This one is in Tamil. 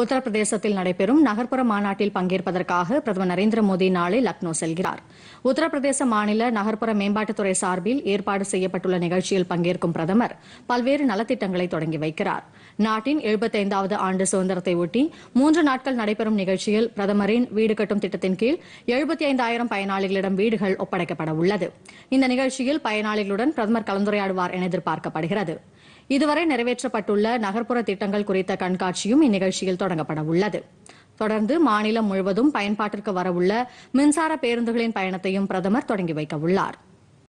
உத்தரப்பிரதேசத்தில் நடைபெறும் நகர்ப்புற மாநாட்டில் பங்கேற்பதற்காக பிரதமர் நரேந்திர மோடி நாளை லக்னோ செல்கிறார் உத்தரப்பிரதேச மாநில நகர்ப்புற மேம்பாட்டுத்துறை சார்பில் ஏற்பாடு செய்யப்பட்டுள்ள நிகழ்ச்சியில் பங்கேற்கும் பிரதமர் பல்வேறு நலத்திட்டங்களை தொடங்கி வைக்கிறாா் நாட்டின் எழுபத்தைந்தாவது ஆண்டு சுதந்திரத்தை ஒட்டி மூன்று நாட்கள் நடைபெறும் நிகழ்ச்சியில் பிரதமரின் வீடு கட்டும் திட்டத்தின் கீழ் எழுபத்தி ஐந்தாயிரம் பயனாளிகளிடம் வீடுகள் ஒப்படைக்கப்பட உள்ளது இந்த நிகழ்ச்சியில் பயனாளிகளுடன் பிரதமர் கலந்துரையாடுவார் என எதிர்பார்க்கப்படுகிறது இதுவரை நிறைவேற்றப்பட்டுள்ள நகர்ப்புற திட்டங்கள் குறித்த கண்காட்சியும் இந்நிகழ்ச்சியில் தொடங்கப்பட உள்ளது தொடர்ந்து மாநிலம் முழுவதும் பயன்பாட்டிற்கு வரவுள்ள மின்சார பேருந்துகளின் பயணத்தையும் பிரதமர் தொடங்கி வைக்க உள்ளாா்